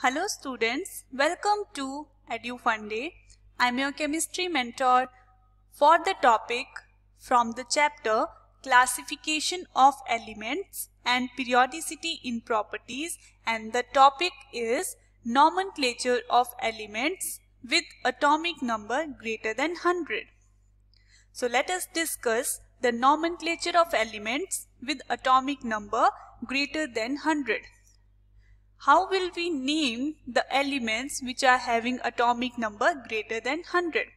Hello students, welcome to EduFunday. I am your chemistry mentor for the topic from the chapter Classification of Elements and Periodicity in Properties and the topic is Nomenclature of Elements with atomic number greater than 100. So let us discuss the nomenclature of elements with atomic number greater than 100. How will we name the elements which are having atomic number greater than 100?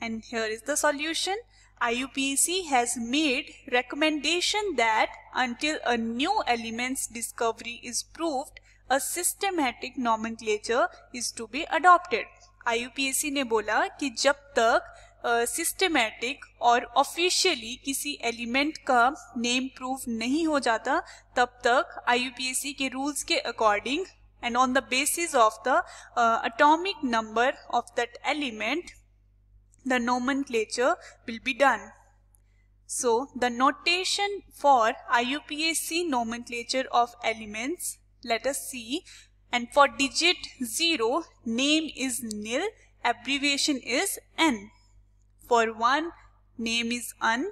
And here is the solution. IUPAC has made recommendation that until a new element's discovery is proved, a systematic nomenclature is to be adopted. IUPAC ne bola ki jab tak systematic और officially किसी element का name prove नहीं हो जाता तब तक IUPAC के rules के according and on the basis of the atomic number of that element the nomenclature will be done so the notation for C nomenclature of elements let's see and for digit zero name is nil abbreviation is N For one, name is un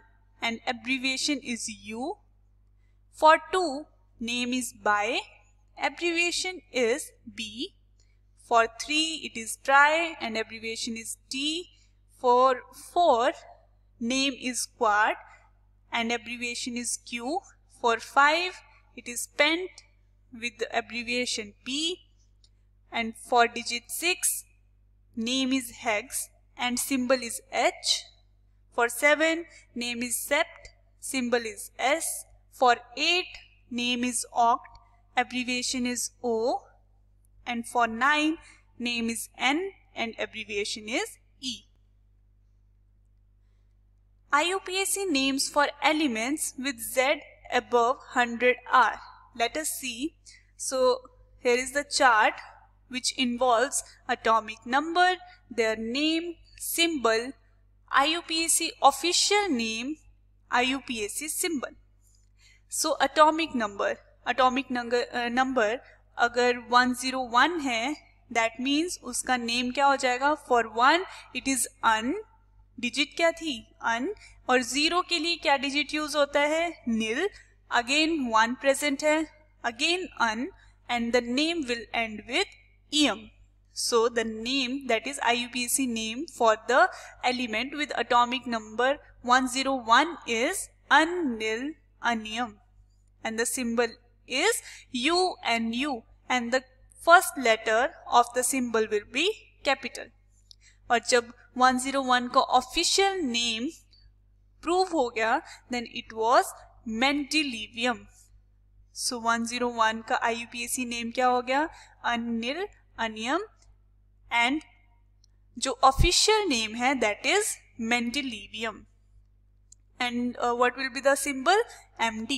and abbreviation is u. For two, name is by, abbreviation is b. For three, it is try and abbreviation is t. For four, name is quad and abbreviation is q. For five, it is pent with the abbreviation p. And for digit six, name is hex and symbol is H. For 7, name is sept, symbol is S. For 8, name is oct, abbreviation is O. And for 9, name is N and abbreviation is E. IUPAC names for elements with Z above 100 are. Let us see. So here is the chart which involves atomic number, their name, symbol IUPAC official name IUPAC symbol. So atomic number atomic number, uh, number अगर 101 है that means उसका name क्या हो जाएगा for one it is un digit क्या थी अन और zero के लिए क्या डिजिट यूज होता है नील अगेन वन प्रेजेंट है again un and the name will end with E M So the name that is IUPAC name for the element with atomic number 101 is anil anium and the symbol is U and U and the first letter of the symbol will be capital. और जब 101 का official name prove हो गया then it was mendelevium so 101 का IUPAC name क्या हो गया unnilunium And, the official name है that is Mendeleevium, and uh, what will be the symbol md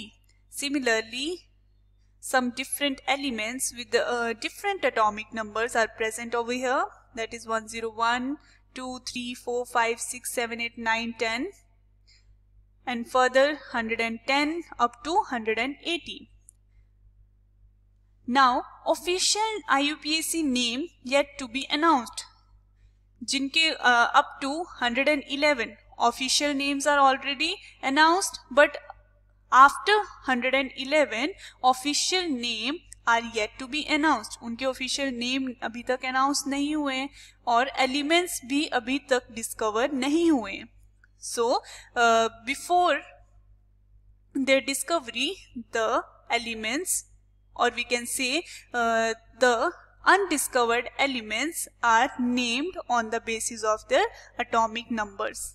similarly some different elements with uh, different atomic numbers are present over here that is 101 2 3 4 5 6 7 8 9 10 and further 110 up to 180 now official IUPAC name yet to be announced जिनके up to 111 official names are already announced but after 111 official name are yet to be announced उनके official name अभी तक announce नहीं हुए और elements भी अभी तक डिस्कवर नहीं हुए so before their discovery the elements or we can say uh, the undiscovered elements are named on the basis of their atomic numbers.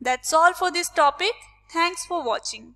That's all for this topic. Thanks for watching.